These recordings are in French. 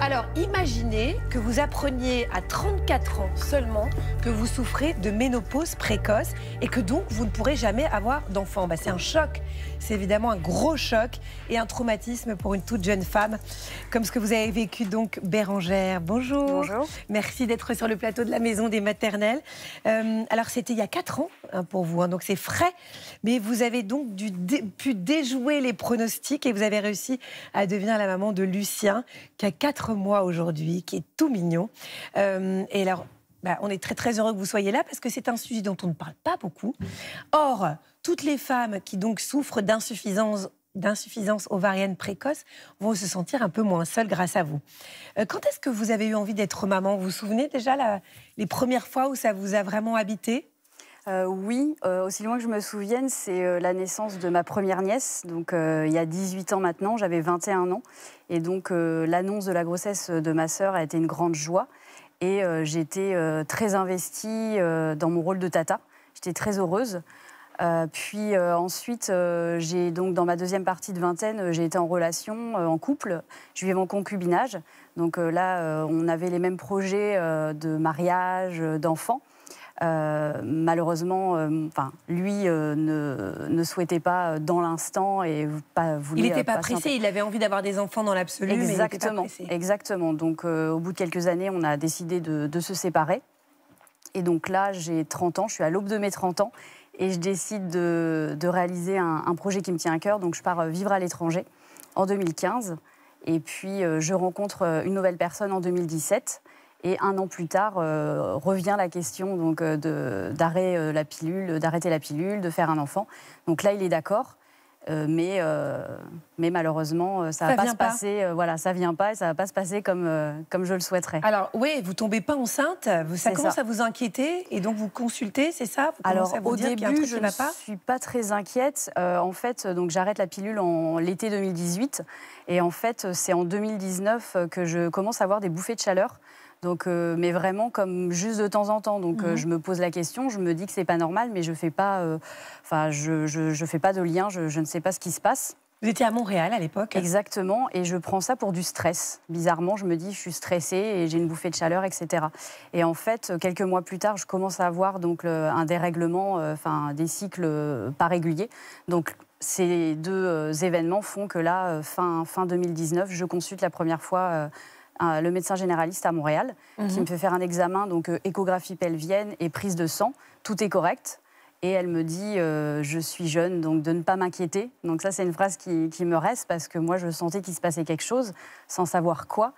alors imaginez que vous appreniez à 34 ans seulement que vous souffrez de ménopause précoce et que donc vous ne pourrez jamais avoir d'enfant. Bah, c'est un choc, c'est évidemment un gros choc et un traumatisme pour une toute jeune femme, comme ce que vous avez vécu donc Bérangère. Bonjour. Bonjour. Merci d'être sur le plateau de la Maison des Maternelles. Euh, alors c'était il y a 4 ans hein, pour vous, hein, donc c'est frais, mais vous avez donc dû pu déjouer les pronostics et vous avez réussi à devenir la maman de Lucien qui a 4 moi aujourd'hui, qui est tout mignon. Euh, et alors, bah, on est très très heureux que vous soyez là parce que c'est un sujet dont on ne parle pas beaucoup. Or, toutes les femmes qui donc souffrent d'insuffisance d'insuffisance ovarienne précoce vont se sentir un peu moins seules grâce à vous. Euh, quand est-ce que vous avez eu envie d'être maman Vous vous souvenez déjà la, les premières fois où ça vous a vraiment habité euh, oui, euh, aussi loin que je me souvienne, c'est euh, la naissance de ma première nièce. Donc il y a 18 ans maintenant, j'avais 21 ans. Et donc l'annonce de la grossesse de ma sœur a été une grande joie. Et j'étais très investie dans mon rôle de tata. J'étais très heureuse. puis ensuite, dans ma deuxième partie de vingtaine, j'ai été en relation, en couple. Je vivais en concubinage. Donc là, on avait les mêmes projets de mariage, d'enfants. Euh, malheureusement, euh, lui euh, ne, souhaitait pas dans l'instant et pas voulait. Il n'était pas pressé, il avait envie d'avoir des enfants dans l'absolu. Exactement, exactement. Donc, au bout de quelques années, on a décidé de, se séparer. Et donc là, j'ai 30 ans, je suis à l'aube de mes 30 ans et je décide de, réaliser un, un, projet qui me tient à cœur. Donc, je pars vivre à l'étranger en 2015. Et puis, je rencontre une nouvelle personne en 2017. Et un an plus tard, euh, revient la question donc euh, d'arrêter euh, la pilule, d'arrêter la pilule, de faire un enfant. Donc là, il est d'accord, mais malheureusement, ça, ne va pas se passer. voilà, ça vient pas et ça va pas se passer comme je le souhaiterais. Alors oui, vous tombez pas enceinte, ça commence à vous inquiéter et donc vous consultez, c'est ça Alors au début, je ne suis pas très inquiète. en fait, donc j'arrête la pilule en l'été 2018 et en fait, c'est en 2019 que je commence à avoir des bouffées de chaleur. Donc, euh, mais vraiment comme juste de temps en temps. Donc, euh, mhm. je me pose la question, je me dis que c'est pas normal, mais je fais pas, euh, enfin, je, je, fais pas de lien, je, je, ne sais pas ce qui se passe. Vous étiez à Montréal à l'époque. Exactement, et je prends ça pour du stress. Bizarrement, je me dis, je suis stressée et j'ai une bouffée de chaleur, etc. Et en fait, quelques mois plus tard, je commence à avoir donc un dérèglement, enfin des cycles pas réguliers. Donc ces deux événements font que là, fin, fin 2019, je consulte la première fois le médecin généraliste à Montréal, qui mhm. me fait faire un examen, donc euh, échographie pelvienne et prise de sang. Tout est correct. Et elle me dit euh, Je suis jeune, donc de ne pas m'inquiéter. Donc, ça, c'est une phrase qui, me reste parce que moi, je sentais qu'il se passait quelque chose, sans savoir quoi.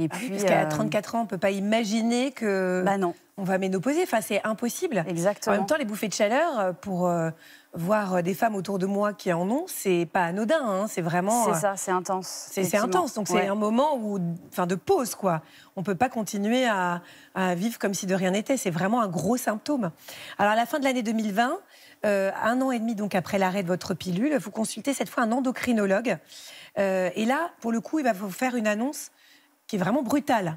Et ah puis, parce qu'à 34 ans, on ne peut pas imaginer que bah on va ménoposer. Enfin, c'est impossible. Exactement. En même temps, les bouffées de chaleur, euh, pour euh, voir euh, des femmes autour de moi qui en ont, c'est pas anodin. Hein. C'est vraiment. C'est ça, c'est intense. C'est intense. Donc, c'est un moment où, enfin, de pause, quoi. On ne peut pas continuer à, vivre comme si de rien n'était. C'est vraiment un gros symptôme. Alors, à la fin de l'année 2020, un an et demi donc après l'arrêt de votre pilule, vous consultez cette fois un endocrinologue. et là, pour le coup, il va vous faire une annonce qui est vraiment brutal.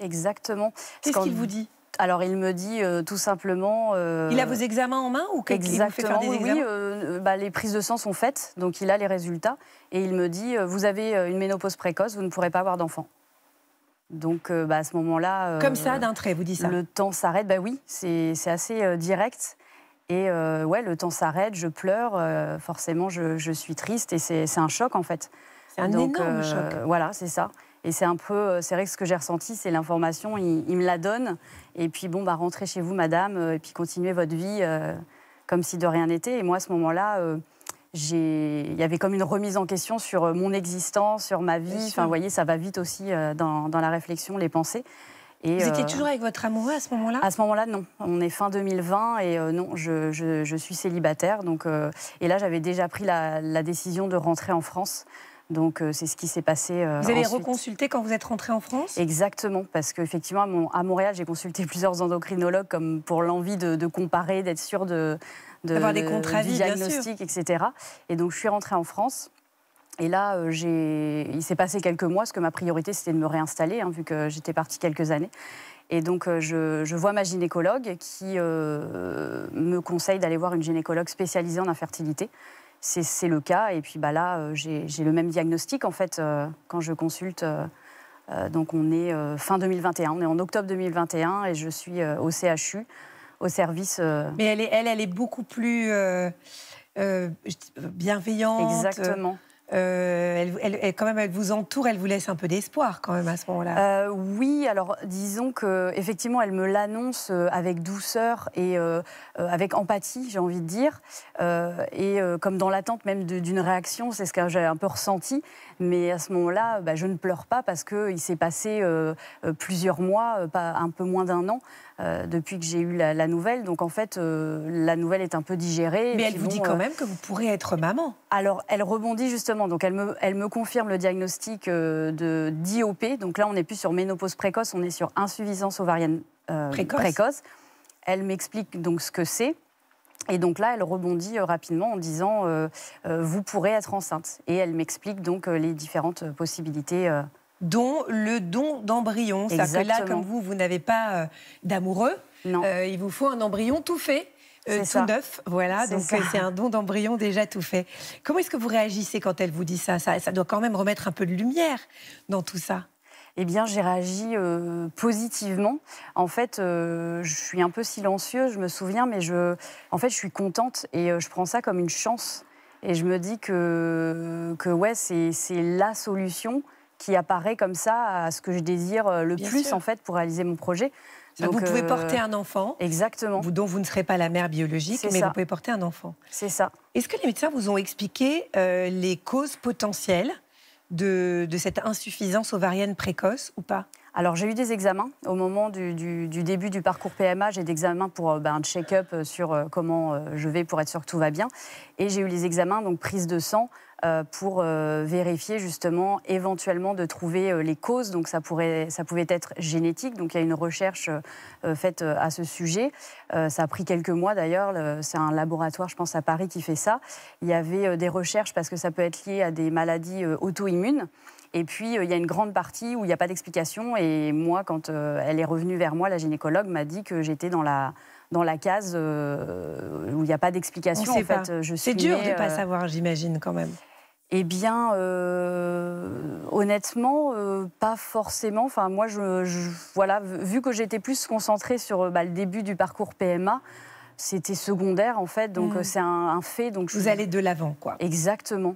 Exactement. Qu'est-ce qu'il vous dit alors il me dit euh, tout simplement. Euh, il a vos examens en main ou Exactement. oui, euh, bah, les prises de sang sont faites, donc il a les résultats et il me dit vous avez une ménopause précoce, vous ne pourrez pas avoir d'enfant. Donc bah, à ce moment-là. Comme ça d'un trait, vous dites ça. Le temps s'arrête. Bah oui, c'est assez direct. Et ouais, le temps s'arrête, je pleure, forcément je, suis triste et c'est un choc en fait. C'est un donc, énorme choc. Voilà, c'est ça. Et c'est un peu, euh, c'est vrai que ce que j'ai ressenti, c'est l'information, il, me la donne. Et puis bon, bah, rentrez chez vous, madame, euh, et puis continuez votre vie euh, comme si de rien n'était. Et moi, à ce moment-là, il y avait comme une remise en question sur mon existence, sur ma vie. enfin, vous voyez, ça va vite aussi dans, la réflexion, les pensées. Et, vous étiez toujours avec votre amoureux à ce moment-là À ce moment-là, non. On est fin 2020 et non, je, suis célibataire. Donc, et là, j'avais déjà pris la, la décision de rentrer en France. Donc euh, c'est ce qui s'est passé. Euh, vous avez reconsulté quand vous êtes rentré en France Exactement, parce qu'effectivement, à, à, Montréal, j'ai consulté plusieurs endocrinologues comme pour l'envie de, comparer, d'être sûr de, de, avoir des du diagnostic, etc. Et donc je suis rentrée en France. Et là, euh, il s'est passé quelques mois, parce que ma priorité, c'était de me réinstaller, hein, vu que j'étais partie quelques années. Et donc, je, vois ma gynécologue qui me conseille d'aller voir une gynécologue spécialisée en infertilité c'est le cas. Et puis bah, là, euh, j'ai le même diagnostic, en fait, euh, quand je consulte. Euh, donc on est fin 2021, on est en octobre 2021 et je suis au CHU, au service... Mais elle, est, elle, elle est beaucoup plus... bienveillante. Exactement. Euh, elle, elle, quand même, elle vous entoure, elle vous laisse un peu d'espoir quand même à ce moment-là. Euh, oui, alors disons que effectivement, elle me l'annonce euh, avec douceur et avec empathie, j'ai envie de dire, et comme dans l'attente même d'une réaction, c'est ce que j'ai un peu ressenti. Mais à ce moment-là, bah, je ne pleure pas parce qu'il s'est passé euh, euh, plusieurs mois, euh, pas, un peu moins d'un an, depuis que j'ai eu la, nouvelle. Donc en fait, la nouvelle est un peu digérée. Mais elle vous dit quand même que vous pourrez être maman. Alors, elle rebondit justement. Donc elle me, confirme le diagnostic de d'IOP. Donc là, on n'est plus sur ménopause précoce, on est sur insuffisance ovarienne précoce. précoce. Elle m'explique donc ce que c'est. Et donc là, elle rebondit euh, rapidement en disant euh, euh, Vous pourrez être enceinte. Et elle m'explique donc les différentes possibilités. dont le don d'embryon. C'est-à-dire que là, comme vous, vous n'avez pas d'amoureux. il vous faut un embryon tout fait. tout neuf, voilà. Donc c'est un don d'embryon déjà tout fait. Comment est-ce que vous réagissez quand elle vous dit ça Ça doit quand même remettre un peu de lumière dans tout ça eh bien, j'ai réagi euh, positivement. En fait, euh, je suis un peu silencieuse, je me souviens, mais je, en fait, je suis contente et euh, je prends ça comme une chance. Et je me dis que, que ouais, c'est la solution qui apparaît comme ça à ce que je désire le plus, en fait, pour réaliser mon projet. Ah, vous pouvez porter un enfant. Exactement. Dont vous ne serez pas la mère biologique, mais vous pouvez porter un enfant. C'est ça. Est-ce que les médecins vous ont expliqué les causes potentielles de, cette insuffisance ovarienne précoce ou pas alors j'ai eu des examens au moment du, début du parcours PMA, j'ai des examens pour euh, ben, un check-up euh, sur euh, comment je vais pour être sûr que tout va bien, et j'ai eu les examens donc prise de sang, euh, pour euh, vérifier justement éventuellement de trouver euh, les causes. Donc ça, pourrait, ça pouvait être génétique, donc il y a une recherche faite à ce sujet. ça a pris quelques mois d'ailleurs, c'est un laboratoire je pense à Paris qui fait ça. Il y avait des recherches parce que ça peut être lié à des maladies auto-immunes. Et puis, il y a une grande partie où il n'y a pas d'explication. Et moi, quand elle est revenue vers moi, la gynécologue m'a dit que j'étais dans la, dans la case où il n'y a pas d'explication. C'est dur de ne pas savoir, j'imagine, quand même. Eh bien, euh, honnêtement, euh, pas forcément. Enfin, moi, vu que j'étais plus concentrée sur bah, le début du parcours PMA, c'était secondaire en fait, donc mm. euh, c'est un, fait. Donc Vous allez de l'avant, quoi. Exactement.